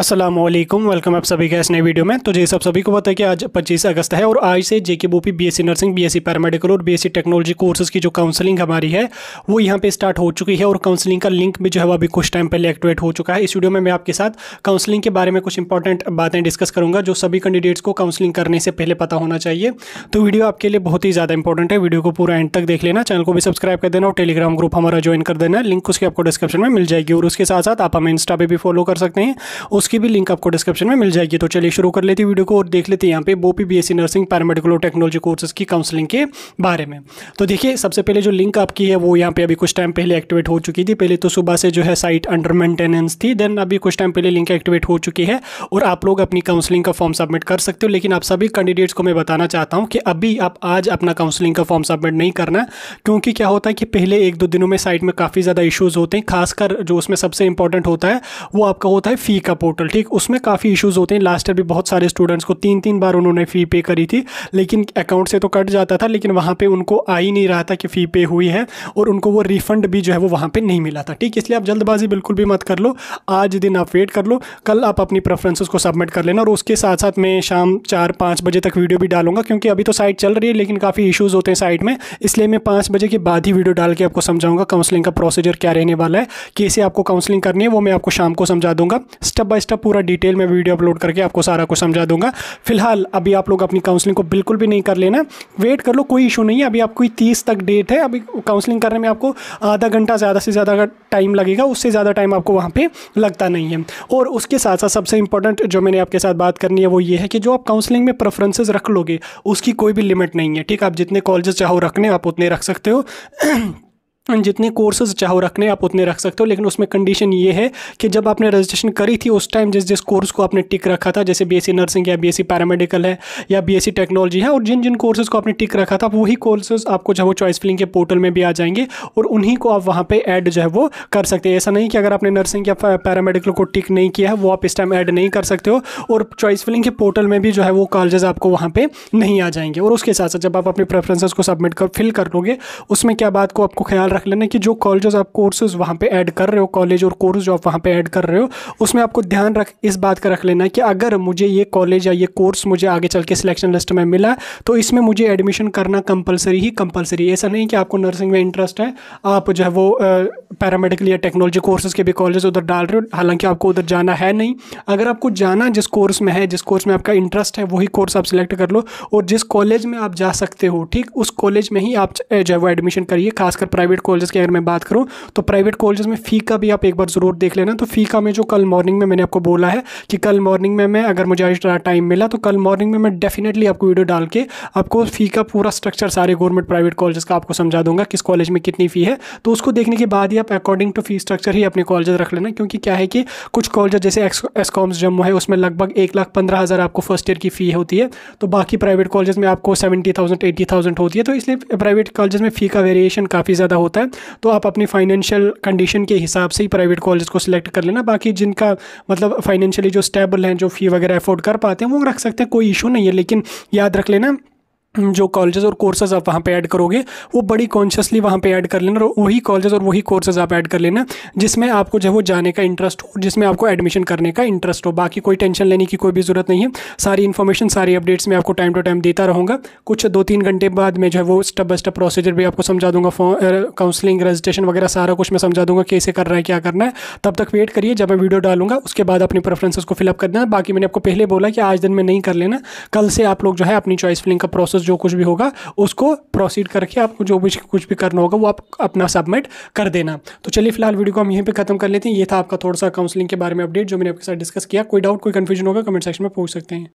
Aslam welcome आप सभी का इस नए वीडियो में तो जैसे आप सभी को पता है कि आज 25 अगस्त है और आज से J K B BSc nursing BSc paramedical और बीएससी टेक्नोलॉजी कोर्सेज की जो काउंसलिंग हमारी है वो यहाँ पे स्टार्ट हो चुकी है और काउंसलिंग का लिंक भी जो है वो अभी कुछ टाइम पहले एक्टिवेट हो चुका है इस वीडियो में मैं आपके साथ काउंसलिंग के बारे में कुछ इंपॉर्टेंट बातें डिस्कस करूँगा जो सभी कैंडिडेट्स को काउंसलिंग करने से पहले पता होना चाहिए तो वीडियो आपके लिए बहुत ही ज़्यादा इंपॉर्टेंट है वीडियो को पूरा एंड तक देख लेना चैनल को भी सब्सक्राइब कर देना और टेलीग्राम ग्रुप हमारा ज्वाइन कर देना लिंक उसके आपको डिस्क्रिप्शन में मिल जाएगी और उसके साथ साथ आप हमें इंस्टा पर भी फॉलो कर सकते हैं उसकी भी लिंक आपको डिस्क्रिप्शन में मिल जाएगी तो चलिए शुरू कर लेते हैं वीडियो को और देख लेते हैं यहाँ पे बोपी बी नर्सिंग पैरामेडिकल और टेक्नोलॉजी कोर्सेज की काउंसलिंग के बारे में तो देखिए सबसे पहले जो लिंक आपकी है वो यहाँ पे अभी कुछ टाइम पहले एक्टिवेट हो चुकी थी पहले तो सुबह से जो है साइट अंडर मेंटेनेंस थी देन अभी कुछ टाइम पहले लिंक एक्टिवेट हो चुकी है और आप लोग अपनी काउंसलिंग का फॉर्म सबमिट कर सकते हो लेकिन आप सभी कैंडिडेट्स को मैं बताना चाहता हूँ कि अभी आप आज अपना काउंसलिंग का फॉर्म सबमिट नहीं करना क्योंकि क्या होता है कि पहले एक दो दिनों में साइट में काफ़ी ज़्यादा इशूज़ होते हैं खासकर जो उसमें सबसे इंपॉर्टेंट होता है वो आपका होता है फ़ी का पोर्टल ठीक उसमें काफ़ी इशूज़ होते हैं लास्ट ईयर भी बहुत सारे स्टूडेंट्स को तीन तीन बार उन्होंने फ़ी पे करी थी लेकिन अकाउंट से तो कट जाता था लेकिन वहाँ पर उनको आ ही नहीं रहा था कि फ़ी पे हुई है और उनको वो रिफंड भी जो है वो वहाँ पर नहीं मिला था ठीक इसलिए आप जल्दबाजी बिल्कुल भी मत कर लो आज दिन आप वेट कर लो कल आप अपनी प्रेफरेंसेस को सबमिट कर लेना और उसके साथ साथ मैं शाम चार पाँच बजे तक वीडियो भी डालूंगा क्योंकि अभी तो साइट चल रही है लेकिन काफ़ी इशूज़ होते हैं साइट में इसलिए मैं पाँच बजे के बाद ही वीडियो डाल के आपको समझाऊंगा काउंसलिंग का प्रोसीजर क्या रहने वाला है कैसे आपको काउंसलिंग करनी है वो मैं आपको शाम को समझा दूंगा स्टेप बाय बाय स्टेप पूरा डिटेल में वीडियो अपलोड करके आपको सारा कुछ समझा दूंगा फिलहाल अभी आप लोग अपनी काउंसलिंग को बिल्कुल भी नहीं कर लेना वेट कर लो कोई इशू नहीं है अभी आपको तीस तक डेट है अभी काउंसलिंग करने में आपको आधा घंटा ज़्यादा से ज़्यादा टाइम लगेगा उससे ज़्यादा टाइम आपको वहाँ पर लगता नहीं है और उसके साथ साथ सबसे इंपॉर्टेंट जो मैंने आपके साथ बात करनी है वो ये है कि जो आप काउंसलिंग में प्रेफरेंसेज रख लोगे उसकी कोई भी लिमिट नहीं है ठीक आप जितने कॉलेजेस चाहो रखने आप उतने रख सकते हो जितने कोर्सेज चाहो रखने आप उतने रख सकते हो लेकिन उसमें कंडीशन ये है कि जब आपने रजिस्ट्रेशन करी थी उस टाइम जिस जिस कोर्स को आपने टिक रखा था जैसे बीएससी नर्सिंग या बीएससी पैरामेडिकल है या बीएससी टेक्नोलॉजी है और जिन जिन कोर्सेज को आपने टिक रखा था वही कोर्सेज आपको जो है वो चॉइस फिलिंग के पोर्टल में भी आ जाएंगे और उन्हीं को आप वहाँ पर ऐड जो है वो कर सकते हैं ऐसा नहीं कि अगर आपने नर्सिंग या पैरामेडिकल को टिक नहीं किया है वो आप इस टाइम ऐड नहीं कर सकते हो और चॉइस फिलिंग के पोर्टल में भी जो है वो कॉलेजेस आपको वहाँ पर नहीं आ जाएंगे और उसके साथ साथ जब आप अपने प्रेफरेंसेज को सबमिट कर फिल कर लोगे उसमें क्या बात को आपको ख्याल रख लेना कि जो कॉलेजेस आप कोर्सेज वहाँ पे ऐड कर रहे हो कॉलेज और कोर्स जो आप वहाँ पे ऐड कर रहे हो उसमें आपको ध्यान रख इस बात का रख लेना कि अगर मुझे ये कॉलेज या ये कोर्स मुझे आगे चल के सिलेक्शन लिस्ट में मिला तो इसमें मुझे एडमिशन करना कंपलसरी ही कंपलसरी ऐसा नहीं कि आपको नर्सिंग में इंटरेस्ट है आप जो है वो पैरामेडिकल या टेक्नोलॉजी कोर्सेज के भी कॉलेज उधर डाल रहे हो हालांकि आपको उधर जाना है नहीं अगर आपको जाना जिस कोर्स में है जिस कोर्स में आपका इंटरेस्ट है वही कोर्स आप सिलेक्ट कर लो और जिस कॉलेज में आप जा सकते हो ठीक उस कॉलेज में ही आप जो है वो एडमिशन करिए खासकर प्राइवेट कॉलेज़ की अगर मैं बात करूँ तो प्राइवेट कॉलेज में फ़ी का भी आप एक बार ज़रूर देख लेना तो फ़ी का मैं जो कल मॉर्निंग में मैंने आपको बोला है कि कल मॉर्निंग में मैं अगर मुझे आज टाइम मिला तो कल मॉर्निंग में मैं डेफिनेटली आपको वीडियो डाल के आपको फ़ी का पूरा स्ट्रक्चर सारे गवर्नमेंट प्राइवेट कॉलेज का आपको समझा दूंगा किस कॉलेज में कितनी फ़ी है तो उसको देखने के बाद ही आप अकॉर्डिंग टू फी स्ट्रक्चर ही अपने कॉलेज रख लेना क्योंकि क्या है कि कुछ कॉलेज जैसे एसकॉम्स जम्मू है उसमें लगभग एक लाख पंद्रह हज़ार आपको फर्स्ट ईयर की फ़ी होती है तो बाकी प्राइवेट कॉलेज में आपको सेवेंटी थाउजेंड एटी थाउजेंड होती है तो इसलिए प्राइवेट कॉलेज में फ़ी का वेरिएशन काफ़ी ज़्यादा होता है होता है तो आप अपनी फाइनेंशियल कंडीशन के हिसाब से ही प्राइवेट कॉलेज को सिलेक्ट कर लेना बाकी जिनका मतलब फाइनेंशियली जो स्टेबल हैं जो फ़ी वगैरह अफोर्ड कर पाते हैं वो रख सकते हैं कोई इशू नहीं है लेकिन याद रख लेना जो कॉलेजेस और कोर्सेज आप वहाँ पे ऐड करोगे वो बड़ी कॉन्शियसली वहाँ पे ऐड कर लेना और वही कॉलेजेस और वही कोर्सेज आप ऐड कर लेना जिसमें आपको जो है वो जाने का इंटरेस्ट हो जिसमें आपको एडमिशन करने का इंटरेस्ट हो बाकी कोई टेंशन लेने की कोई भी ज़रूरत नहीं है सारी इन्फॉर्मेशन सारी अपडेट्स मैं आपको टाइम टू टाइम देता रहूँगा कुछ दो तीन घंटे बाद मैं जो है वो स्टेप बाय स्टेप प्रोसीजर भी आपको समझा दूंगा काउंसलिंग रजिस्ट्रेशन वगैरह सारा कुछ मैं समझा दूंगा कैसे कर रहा है क्या करना है तब तक वेट करिए जब मैं वीडियो डालूंगा उसके बाद अपनी प्रेफरेंसेस को फिलअप कर देना बाकी मैंने आपको पहले बोला कि आज दिन में नहीं कर लेना कल से आप लोग जो है अपनी चॉइस फिलिंग का प्रोसेस प्रोसेस जो कुछ भी होगा उसको प्रोसीड करके आपको जो भी कुछ भी करना होगा वो आप अपना सबमिट कर देना तो चलिए फिलहाल वीडियो को हम यहीं पर खत्म कर लेते हैं ये था आपका थोड़ा सा काउंसलिंग के बारे में अपडेट जो मैंने आपके साथ डिस्कस किया कोई डाउट कोई कन्फ्यूजन होगा कमेंट सेक्शन में पूछ सकते हैं